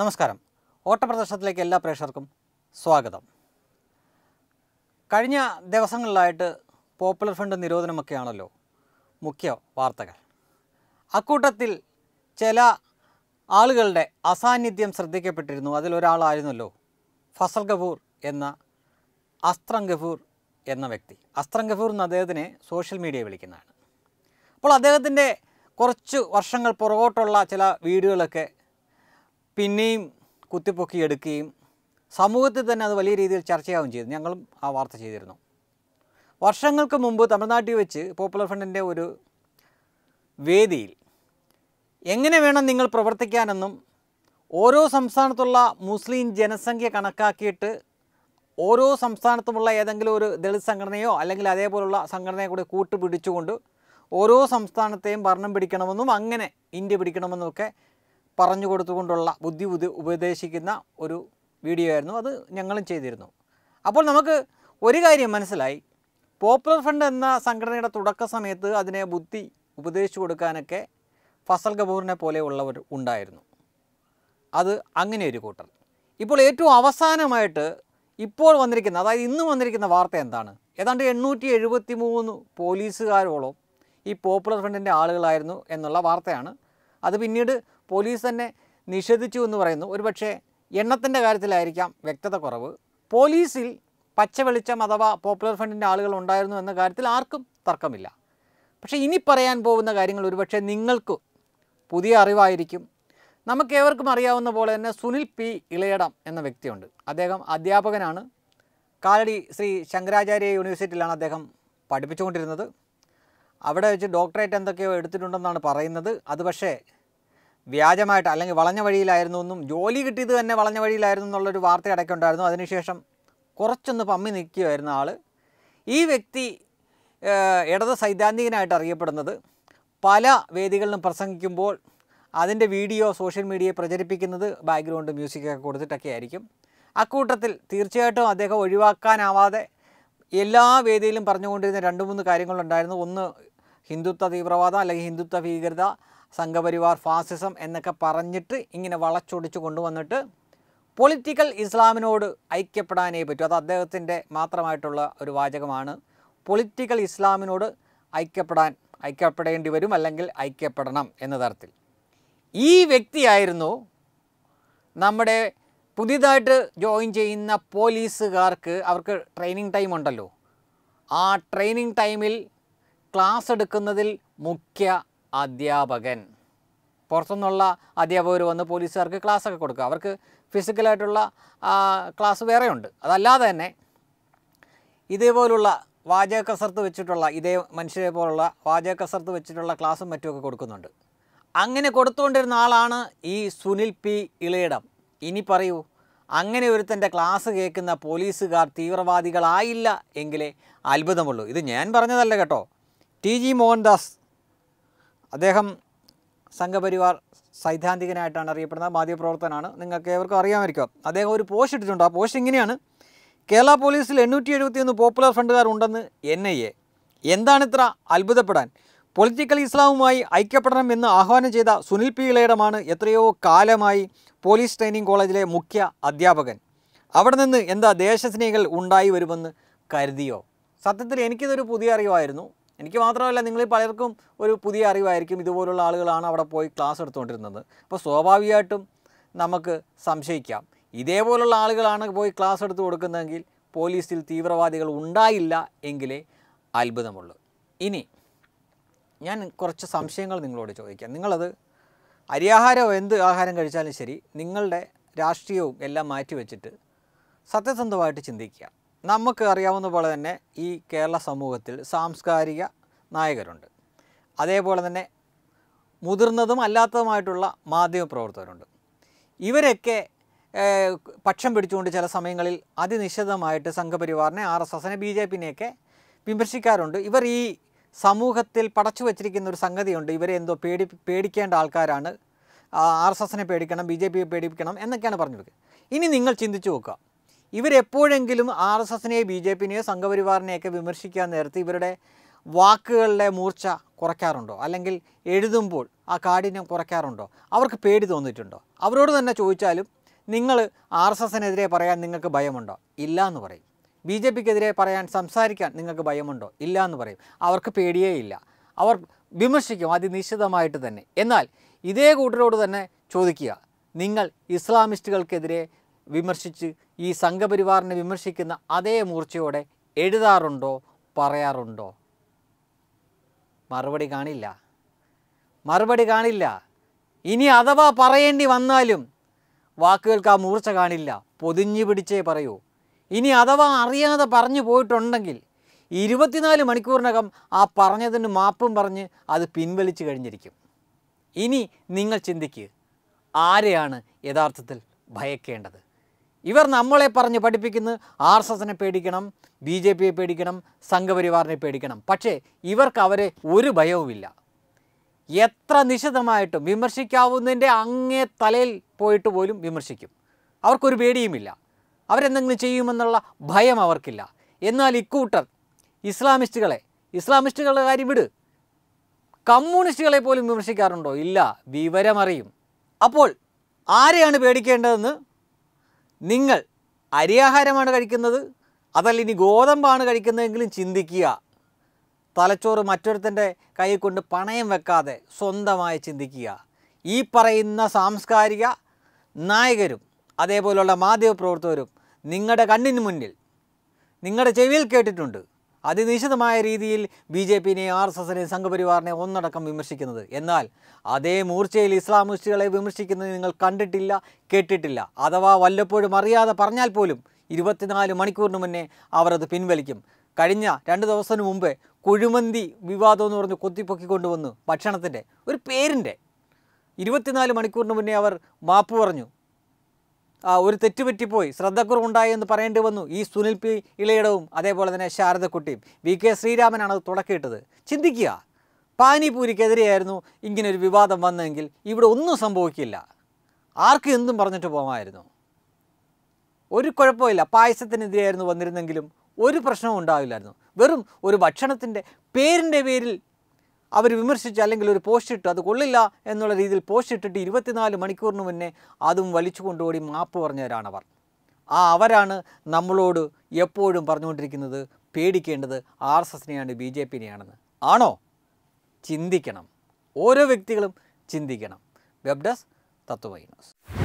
നമസ്കാരം ഓട്ടപ്രദർശനത്തിലേക്ക് എല്ലാ പ്രേക്ഷകർക്കും സ്വാഗതം കഴിഞ്ഞ ദിവസങ്ങളിലായിട്ട് പോപ്പുലർ ഫണ്ട് നിരോധനമൊക്കെയാണല്ലോ മുഖ്യ വാർത്തകൾ അക്കൂട്ടത്തിൽ ചില ആളുകളുടെ അസാന്നിധ്യം ശ്രദ്ധിക്കപ്പെട്ടിരുന്നു അതിലൊരാളായിരുന്നല്ലോ ഫസൽ ഗഫൂർ എന്ന അസ്ത്രം ഗഫൂർ എന്ന വ്യക്തി അസ്ത്രം ഗഫൂർ എന്ന അദ്ദേഹത്തിനെ സോഷ്യൽ മീഡിയ വിളിക്കുന്നതാണ് അപ്പോൾ അദ്ദേഹത്തിൻ്റെ കുറച്ച് വർഷങ്ങൾ പുറകോട്ടുള്ള ചില വീഡിയോകളൊക്കെ പിന്നെയും എടുക്കുകയും സമൂഹത്തിൽ തന്നെ അത് വലിയ രീതിയിൽ ചർച്ചയാവുകയും ചെയ്തു ഞങ്ങളും ആ വാർത്ത ചെയ്തിരുന്നു വർഷങ്ങൾക്ക് മുമ്പ് തമിഴ്നാട്ടിൽ വെച്ച് പോപ്പുലർ ഫ്രണ്ടിൻ്റെ ഒരു വേദിയിൽ എങ്ങനെ വേണം നിങ്ങൾ പ്രവർത്തിക്കാനെന്നും ഓരോ സംസ്ഥാനത്തുള്ള മുസ്ലിം ജനസംഖ്യ കണക്കാക്കിയിട്ട് ഓരോ സംസ്ഥാനത്തുമുള്ള ഏതെങ്കിലും ഒരു ദളിത് സംഘടനയോ അല്ലെങ്കിൽ അതേപോലുള്ള സംഘടനയെ കൂടി കൂട്ടുപിടിച്ചുകൊണ്ട് ഓരോ സംസ്ഥാനത്തെയും ഭരണം പിടിക്കണമെന്നും അങ്ങനെ ഇന്ത്യ പിടിക്കണമെന്നും ഒക്കെ പറഞ്ഞു കൊടുത്തുകൊണ്ടുള്ള ബുദ്ധി ഉപദേശിക്കുന്ന ഒരു വീഡിയോ ആയിരുന്നു അത് ഞങ്ങളും ചെയ്തിരുന്നു അപ്പോൾ നമുക്ക് ഒരു കാര്യം മനസ്സിലായി പോപ്പുലർ ഫ്രണ്ട് എന്ന സംഘടനയുടെ തുടക്ക സമയത്ത് അതിനെ ബുദ്ധി ഉപദേശിച്ചു കൊടുക്കാനൊക്കെ ഫസൽ കപൂറിനെ പോലെയുള്ളവർ ഉണ്ടായിരുന്നു അത് അങ്ങനെ ഒരു കൂട്ടർ ഇപ്പോൾ ഏറ്റവും അവസാനമായിട്ട് ഇപ്പോൾ വന്നിരിക്കുന്ന അതായത് ഇന്ന് വന്നിരിക്കുന്ന വാർത്ത എന്താണ് ഏതാണ്ട് എണ്ണൂറ്റി എഴുപത്തി മൂന്ന് പോലീസുകാരോളം ഈ പോപ്പുലർ ഫ്രണ്ടിൻ്റെ ആളുകളായിരുന്നു എന്നുള്ള വാർത്തയാണ് അത് പിന്നീട് പോലീസ് തന്നെ നിഷേധിച്ചു എന്ന് പറയുന്നു ഒരുപക്ഷെ എണ്ണത്തിൻ്റെ കാര്യത്തിലായിരിക്കാം വ്യക്തത കുറവ് പോലീസിൽ പച്ച വെളിച്ചം അഥവാ പോപ്പുലർ ഫ്രണ്ടിൻ്റെ ആളുകൾ ഉണ്ടായിരുന്നു എന്ന കാര്യത്തിൽ ആർക്കും തർക്കമില്ല പക്ഷേ ഇനി പറയാൻ പോകുന്ന കാര്യങ്ങൾ ഒരുപക്ഷെ നിങ്ങൾക്ക് പുതിയ അറിവായിരിക്കും നമുക്ക് ഏവർക്കും അറിയാവുന്ന പോലെ തന്നെ സുനിൽ പി ഇളയടം എന്ന വ്യക്തിയുണ്ട് അദ്ദേഹം അധ്യാപകനാണ് കാലടി ശ്രീ ശങ്കരാചാര്യ യൂണിവേഴ്സിറ്റിയിലാണ് അദ്ദേഹം പഠിപ്പിച്ചുകൊണ്ടിരുന്നത് അവിടെ വെച്ച് ഡോക്ടറേറ്റ് എന്തൊക്കെയോ എടുത്തിട്ടുണ്ടെന്നാണ് പറയുന്നത് അത് പക്ഷേ വ്യാജമായിട്ട് അല്ലെങ്കിൽ വളഞ്ഞ വഴിയിലായിരുന്നു എന്നും ജോലി കിട്ടിയത് തന്നെ വളഞ്ഞ വഴിയിലായിരുന്നു എന്നുള്ളൊരു വാർത്ത ഇടയ്ക്കുണ്ടായിരുന്നു അതിനുശേഷം കുറച്ചൊന്ന് പമ്മി നിൽക്കുകയായിരുന്നു ആൾ ഈ വ്യക്തി ഇടത് സൈദ്ധാന്തികനായിട്ട് അറിയപ്പെടുന്നത് പല വേദികളിലും പ്രസംഗിക്കുമ്പോൾ അതിൻ്റെ വീഡിയോ സോഷ്യൽ മീഡിയയിൽ പ്രചരിപ്പിക്കുന്നത് ബാക്ക്ഗ്രൗണ്ട് മ്യൂസിക്കൊക്കെ കൊടുത്തിട്ടൊക്കെ ആയിരിക്കും അക്കൂട്ടത്തിൽ തീർച്ചയായിട്ടും അദ്ദേഹം ഒഴിവാക്കാനാവാതെ എല്ലാ വേദിയിലും പറഞ്ഞുകൊണ്ടിരുന്ന രണ്ട് മൂന്ന് കാര്യങ്ങളുണ്ടായിരുന്നു ഒന്ന് ഹിന്ദുത്വ തീവ്രവാദം അല്ലെങ്കിൽ ഹിന്ദുത്വ ഭീകരത സംഘപരിവാർ ഫാസിസം എന്നൊക്കെ പറഞ്ഞിട്ട് ഇങ്ങനെ വളച്ചൊടിച്ച് കൊണ്ടുവന്നിട്ട് പൊളിറ്റിക്കൽ ഇസ്ലാമിനോട് ഐക്യപ്പെടാനേ പറ്റൂ അത് അദ്ദേഹത്തിൻ്റെ മാത്രമായിട്ടുള്ള ഒരു വാചകമാണ് പൊളിറ്റിക്കൽ ഇസ്ലാമിനോട് ഐക്യപ്പെടാൻ ഐക്യപ്പെടേണ്ടി വരും അല്ലെങ്കിൽ ഐക്യപ്പെടണം എന്ന തരത്തിൽ ഈ വ്യക്തിയായിരുന്നു നമ്മുടെ പുതിയതായിട്ട് ജോയിൻ ചെയ്യുന്ന പോലീസുകാർക്ക് അവർക്ക് ട്രെയിനിങ് ടൈം ഉണ്ടല്ലോ ആ ട്രെയിനിങ് ടൈമിൽ ക്ലാസ് എടുക്കുന്നതിൽ മുഖ്യ അധ്യാപകൻ പുറത്തുനിന്നുള്ള അധ്യാപകർ വന്ന് പോലീസുകാർക്ക് ക്ലാസ്സൊക്കെ കൊടുക്കുക അവർക്ക് ഫിസിക്കലായിട്ടുള്ള ക്ലാസ് വേറെയുണ്ട് അതല്ലാതെ തന്നെ ഇതേപോലുള്ള വാചക കസർത്ത് വെച്ചിട്ടുള്ള ഇതേ മനുഷ്യരെ പോലുള്ള വാചക കസർത്ത് വെച്ചിട്ടുള്ള ക്ലാസ്സും മറ്റുമൊക്കെ കൊടുക്കുന്നുണ്ട് അങ്ങനെ കൊടുത്തുകൊണ്ടിരുന്ന ആളാണ് ഈ സുനിൽ പി ഇളയിടം ഇനി പറയൂ അങ്ങനെ ഒരുത്തൻ്റെ ക്ലാസ് കേൾക്കുന്ന പോലീസുകാർ തീവ്രവാദികളായില്ല എങ്കിലേ അത്ഭുതമുള്ളൂ ഇത് ഞാൻ പറഞ്ഞതല്ല കേട്ടോ ടി ജി മോഹൻദാസ് അദ്ദേഹം സംഘപരിവാർ സൈദ്ധാന്തികനായിട്ടാണ് അറിയപ്പെടുന്നത് മാധ്യമപ്രവർത്തനാണ് നിങ്ങൾക്ക് ഏവർക്കും അറിയാമായിരിക്കും അദ്ദേഹം ഒരു പോസ്റ്റ് ഇട്ടിട്ടുണ്ട് ആ പോസ്റ്റ് ഇങ്ങനെയാണ് കേരള പോലീസിൽ എണ്ണൂറ്റി എഴുപത്തിയൊന്ന് പോപ്പുലർ ഫണ്ടുകാരുണ്ടെന്ന് എൻ ഐ എ ഇത്ര അത്ഭുതപ്പെടാൻ പൊളിറ്റിക്കൽ ഇസ്ലാമുമായി ഐക്യപ്പെടണം എന്ന് ആഹ്വാനം ചെയ്ത സുനിൽ പി ഇളയിടമാണ് എത്രയോ കാലമായി പോലീസ് ട്രെയിനിങ് കോളേജിലെ മുഖ്യ അധ്യാപകൻ അവിടെ നിന്ന് എന്താ ദേശസ്നേഹികൾ ഉണ്ടായി വരുമെന്ന് കരുതിയോ സത്യത്തിൽ എനിക്കിതൊരു പുതിയ അറിവായിരുന്നു എനിക്ക് മാത്രമല്ല നിങ്ങൾ പലർക്കും ഒരു പുതിയ അറിവായിരിക്കും ഇതുപോലുള്ള ആളുകളാണ് അവിടെ പോയി ക്ലാസ് എടുത്തുകൊണ്ടിരുന്നത് അപ്പോൾ സ്വാഭാവികമായിട്ടും നമുക്ക് സംശയിക്കാം ഇതേപോലുള്ള ആളുകളാണ് പോയി ക്ലാസ് എടുത്ത് കൊടുക്കുന്നതെങ്കിൽ പോലീസിൽ തീവ്രവാദികൾ ഉണ്ടായില്ല എങ്കിലേ അത്ഭുതമുള്ളൂ ഇനി ഞാൻ കുറച്ച് സംശയങ്ങൾ നിങ്ങളോട് ചോദിക്കാം നിങ്ങളത് അരിയാഹാരം എന്ത് ആഹാരം കഴിച്ചാലും ശരി നിങ്ങളുടെ രാഷ്ട്രീയവും എല്ലാം മാറ്റിവെച്ചിട്ട് സത്യസന്ധമായിട്ട് ചിന്തിക്കുക നമുക്ക് അറിയാവുന്ന പോലെ തന്നെ ഈ കേരള സമൂഹത്തിൽ സാംസ്കാരിക നായകരുണ്ട് അതേപോലെ തന്നെ മുതിർന്നതും അല്ലാത്തതുമായിട്ടുള്ള മാധ്യമപ്രവർത്തകരുണ്ട് ഇവരൊക്കെ പക്ഷം പിടിച്ചുകൊണ്ട് ചില സമയങ്ങളിൽ അതിനിശ്ചിതമായിട്ട് സംഘപരിവാറിനെ ആർ എസ് എസിനെ ബി ജെ പിന്നെയൊക്കെ വിമർശിക്കാറുണ്ട് ഇവർ ഈ സമൂഹത്തിൽ പടച്ചു വച്ചിരിക്കുന്ന ഒരു സംഗതിയുണ്ട് ഇവരെ എന്തോ പേടി പേടിക്കേണ്ട ആൾക്കാരാണ് ആർ എസ് എസിനെ പേടിക്കണം ബി ജെ പിയെ പേടിപ്പിക്കണം എന്നൊക്കെയാണ് പറഞ്ഞു വെക്കുക ഇനി നിങ്ങൾ ചിന്തിച്ചു നോക്കുക ഇവരെപ്പോഴെങ്കിലും ആർ എസ് എസിനെയോ ബി ജെ പിനെയോ സംഘപരിവാറിനെയൊക്കെ വിമർശിക്കാൻ നേരത്തെ ഇവരുടെ വാക്കുകളുടെ മൂർച്ച കുറയ്ക്കാറുണ്ടോ അല്ലെങ്കിൽ എഴുതുമ്പോൾ ആ കാഠിന്യം കുറയ്ക്കാറുണ്ടോ അവർക്ക് പേടി തോന്നിയിട്ടുണ്ടോ അവരോട് തന്നെ ചോദിച്ചാലും നിങ്ങൾ ആർ എസ് എസിനെതിരെ പറയാൻ നിങ്ങൾക്ക് ഭയമുണ്ടോ ഇല്ല എന്ന് പറയും ബി ജെ പിക്കെതിരെ പറയാൻ സംസാരിക്കാൻ നിങ്ങൾക്ക് ഭയമുണ്ടോ ഇല്ല എന്ന് പറയും അവർക്ക് പേടിയേ ഇല്ല അവർ വിമർശിക്കും അതിനിശ്ചിതമായിട്ട് തന്നെ എന്നാൽ ഇതേ കൂട്ടരോട് തന്നെ ചോദിക്കുക നിങ്ങൾ ഇസ്ലാമിസ്റ്റുകൾക്കെതിരെ വിമർശിച്ച് ഈ സംഘപരിവാറിനെ വിമർശിക്കുന്ന അതേ മൂർച്ചയോടെ എഴുതാറുണ്ടോ പറയാറുണ്ടോ മറുപടി കാണില്ല മറുപടി കാണില്ല ഇനി അഥവാ പറയേണ്ടി വന്നാലും വാക്കുകൾക്ക് ആ മൂർച്ച കാണില്ല പൊതിഞ്ഞു പിടിച്ചേ പറയൂ ഇനി അഥവാ അറിയാതെ പറഞ്ഞു പോയിട്ടുണ്ടെങ്കിൽ ഇരുപത്തിനാല് മണിക്കൂറിനകം ആ പറഞ്ഞതിന് മാപ്പും പറഞ്ഞ് അത് പിൻവലിച്ചു കഴിഞ്ഞിരിക്കും ഇനി നിങ്ങൾ ചിന്തിക്കുക ആരെയാണ് യഥാർത്ഥത്തിൽ ഭയക്കേണ്ടത് ഇവർ നമ്മളെ പറഞ്ഞ് പഠിപ്പിക്കുന്നത് ആർ എസ് എസിനെ പേടിക്കണം ബി ജെ പിയെ പേടിക്കണം സംഘപരിവാറിനെ പേടിക്കണം പക്ഷേ ഇവർക്ക് അവരെ ഒരു ഭയവുമില്ല എത്ര നിശിതമായിട്ടും വിമർശിക്കാവുന്നതിൻ്റെ അങ്ങേ തലയിൽ പോയിട്ട് പോലും വിമർശിക്കും അവർക്കൊരു പേടിയുമില്ല അവരെന്തെങ്കിലും ചെയ്യുമെന്നുള്ള ഭയം അവർക്കില്ല എന്നാൽ ഇക്കൂട്ടർ ഇസ്ലാമിസ്റ്റുകളെ ഇസ്ലാമിസ്റ്റുകളുടെ കാര്യം വിട് കമ്മ്യൂണിസ്റ്റുകളെ പോലും വിമർശിക്കാറുണ്ടോ ഇല്ല വിവരമറിയും അപ്പോൾ ആരെയാണ് പേടിക്കേണ്ടതെന്ന് നിങ്ങൾ അരിയാഹാരമാണ് കഴിക്കുന്നത് അതല്ല ഇനി ഗോതമ്പാണ് കഴിക്കുന്നതെങ്കിലും ചിന്തിക്കുക തലച്ചോറ് മറ്റൊരുത്തൻ്റെ കൈ കൊണ്ട് പണയം വെക്കാതെ സ്വന്തമായി ചിന്തിക്കുക ഈ പറയുന്ന സാംസ്കാരിക നായകരും അതേപോലെയുള്ള മാധ്യമപ്രവർത്തകരും നിങ്ങളുടെ കണ്ണിന് മുന്നിൽ നിങ്ങളുടെ ചെവിയിൽ കേട്ടിട്ടുണ്ട് അതിനിശിതമായ രീതിയിൽ ബി ജെ പിനെ ആർ എസ് എസിനെ സംഘപരിവാറിനെ ഒന്നടക്കം വിമർശിക്കുന്നത് എന്നാൽ അതേ മൂർച്ചയിൽ ഇസ്ലാമിസ്റ്റുകളെ വിമർശിക്കുന്നത് നിങ്ങൾ കണ്ടിട്ടില്ല കേട്ടിട്ടില്ല അഥവാ വല്ലപ്പോഴും അറിയാതെ പറഞ്ഞാൽ പോലും ഇരുപത്തിനാല് മണിക്കൂറിന് മുന്നേ അവർ അത് പിൻവലിക്കും കഴിഞ്ഞ രണ്ട് ദിവസത്തിന് മുമ്പേ കുഴിമന്തി വിവാദം എന്ന് പറഞ്ഞ് കൊത്തിപ്പൊക്കി കൊണ്ടുവന്നു ഭക്ഷണത്തിൻ്റെ ഒരു പേരിൻ്റെ ഇരുപത്തിനാല് മണിക്കൂറിന് മുന്നേ അവർ മാപ്പ് പറഞ്ഞു ഒരു തെറ്റുപറ്റിപ്പോയി ശ്രദ്ധക്കുറവുണ്ടായി എന്ന് പറയേണ്ടി വന്നു ഈ സുനിൽ പി ഇളയിടവും അതേപോലെ തന്നെ ശാരദക്കുട്ടിയും വി കെ ശ്രീരാമനാണ് അത് തുടക്കമിട്ടത് ചിന്തിക്കുക പാനിപൂരിക്കെതിരെയായിരുന്നു ഇങ്ങനൊരു വിവാദം വന്നതെങ്കിൽ ഇവിടെ ഒന്നും സംഭവിക്കില്ല ആർക്കും എന്തും പറഞ്ഞിട്ട് പോകാമായിരുന്നു ഒരു കുഴപ്പമില്ല പായസത്തിനെതിരെയായിരുന്നു വന്നിരുന്നെങ്കിലും ഒരു പ്രശ്നവും ഉണ്ടാവില്ലായിരുന്നു വെറും ഒരു ഭക്ഷണത്തിൻ്റെ പേരിൻ്റെ പേരിൽ അവർ വിമർശിച്ച് അല്ലെങ്കിൽ ഒരു പോസ്റ്റ് ഇട്ട് അത് കൊള്ളില്ല എന്നുള്ള രീതിയിൽ പോസ്റ്റ് ഇട്ടിട്ട് ഇരുപത്തിനാല് മണിക്കൂറിന് മുന്നേ അതും വലിച്ചു കൊണ്ടുപോയി മാപ്പ് പറഞ്ഞവരാണ് അവർ ആ അവരാണ് നമ്മളോട് എപ്പോഴും പറഞ്ഞുകൊണ്ടിരിക്കുന്നത് പേടിക്കേണ്ടത് ആർ എസ് എസിനെയാണ് ബി ജെ പിനെയാണെന്ന് ആണോ ചിന്തിക്കണം ഓരോ വ്യക്തികളും ചിന്തിക്കണം വെബ് ഡെസ്ക് തത്വവൈനസ്